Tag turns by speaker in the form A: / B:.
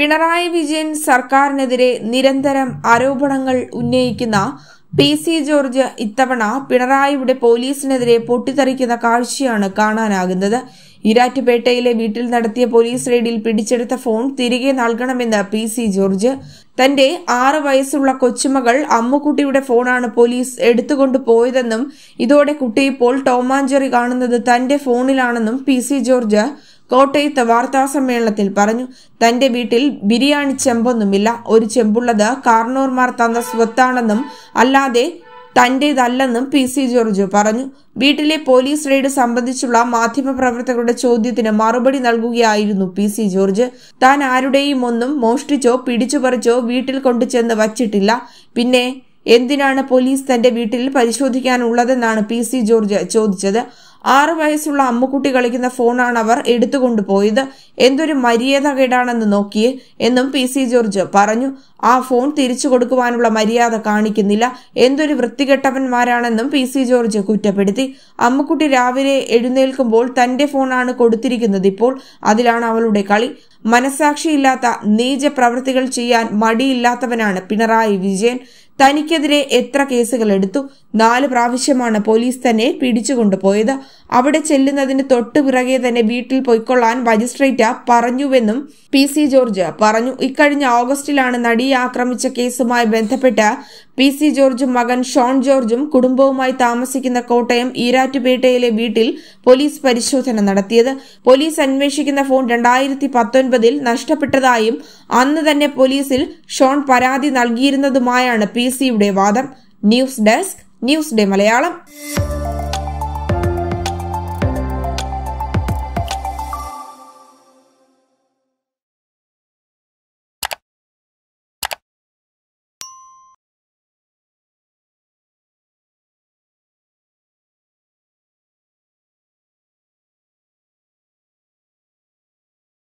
A: പിണറായി വിജയൻ സർക്കാരിനെതിരെ നിരന്തരം ആരോപണങ്ങൾ ഉന്നയിക്കുന്ന പി സി ജോർജ് ഇത്തവണ പിണറായിയുടെ പോലീസിനെതിരെ പൊട്ടിത്തെറിക്കുന്ന കാഴ്ചയാണ് കാണാനാകുന്നത് ഇരാറ്റുപേട്ടയിലെ വീട്ടിൽ നടത്തിയ പോലീസ് റെയ്ഡിൽ പിടിച്ചെടുത്ത ഫോൺ തിരികെ നൽകണമെന്ന് പി സി ജോർജ് തന്റെ ആറ് വയസ്സുള്ള കൊച്ചുമകൾ അമ്മുക്കുട്ടിയുടെ ഫോണാണ് പോലീസ് എടുത്തുകൊണ്ടു പോയതെന്നും ഇതോടെ കുട്ടി ഇപ്പോൾ ടോമാഞ്ചെറി കാണുന്നത് തന്റെ ഫോണിലാണെന്നും പി സി ജോർജ് കോട്ടയത്ത് സമ്മേളനത്തിൽ പറഞ്ഞു തന്റെ വീട്ടിൽ ബിരിയാണി ചെമ്പൊന്നുമില്ല ഒരു ചെമ്പുള്ളത് കാർണോർമാർ തന്ന സ്വത്താണെന്നും അല്ലാതെ തന്റേതല്ലെന്നും പി സി ജോർജ് പറഞ്ഞു വീട്ടിലെ പോലീസ് റെയ്ഡ് സംബന്ധിച്ചുള്ള മാധ്യമപ്രവർത്തകരുടെ ചോദ്യത്തിന് മറുപടി നൽകുകയായിരുന്നു പി സി ജോർജ് താൻ ആരുടെയും ഒന്നും മോഷ്ടിച്ചോ പിടിച്ചുപറിച്ചോ വീട്ടിൽ കൊണ്ടുചെന്ന് വച്ചിട്ടില്ല പിന്നെ എന്തിനാണ് പോലീസ് തന്റെ വീട്ടിൽ പരിശോധിക്കാനുള്ളതെന്നാണ് പി സി ജോർജ് ചോദിച്ചത് ആറു വയസ്സുള്ള അമ്മുക്കുട്ടി കളിക്കുന്ന ഫോണാണ് അവർ എടുത്തുകൊണ്ടു പോയത് എന്തൊരു കേടാണെന്ന് നോക്കിയേ എന്നും പി സി ജോർജ് പറഞ്ഞു ആ ഫോൺ തിരിച്ചു കൊടുക്കുവാനുള്ള മര്യാദ കാണിക്കുന്നില്ല എന്തൊരു വൃത്തികെട്ടവന്മാരാണെന്നും പി സി ജോർജ് കുറ്റപ്പെടുത്തി അമ്മുക്കുട്ടി രാവിലെ എഴുന്നേൽക്കുമ്പോൾ തന്റെ ഫോണാണ് കൊടുത്തിരിക്കുന്നത് ഇപ്പോൾ അതിലാണ് അവളുടെ കളി മനസാക്ഷിയില്ലാത്ത നീച പ്രവൃത്തികൾ ചെയ്യാൻ മടിയില്ലാത്തവനാണ് പിണറായി വിജയൻ തനിക്കെതിരെ എത്ര കേസുകൾ എടുത്തു നാല് പ്രാവശ്യമാണ് പോലീസ് തന്നെ പിടിച്ചുകൊണ്ടുപോയത് അവിടെ ചെല്ലുന്നതിന് തൊട്ടു പിറകെ തന്നെ വീട്ടിൽ പൊയ്ക്കൊള്ളാൻ മജിസ്ട്രേറ്റ് പറഞ്ഞുവെന്നും പി സി ജോർജ് പറഞ്ഞു ഇക്കഴിഞ്ഞ ഓഗസ്റ്റിലാണ് നടിയെ ആക്രമിച്ച കേസുമായി ബന്ധപ്പെട്ട് പി സി ജോർജും മകൻ ഷോൺ ജോർജും കുടുംബവുമായി താമസിക്കുന്ന കോട്ടയം ഈരാറ്റുപേട്ടയിലെ വീട്ടിൽ പോലീസ് പരിശോധന നടത്തിയത് പോലീസ് അന്വേഷിക്കുന്ന ഫോൺ രണ്ടായിരത്തി പത്തൊൻപതിൽ നഷ്ടപ്പെട്ടതായും അന്ന് തന്നെ പോലീസിൽ ഷോൺ പരാതി നൽകിയിരുന്നതുമായാണ് പി സിയുടെ വാദം news desk news day Malayalam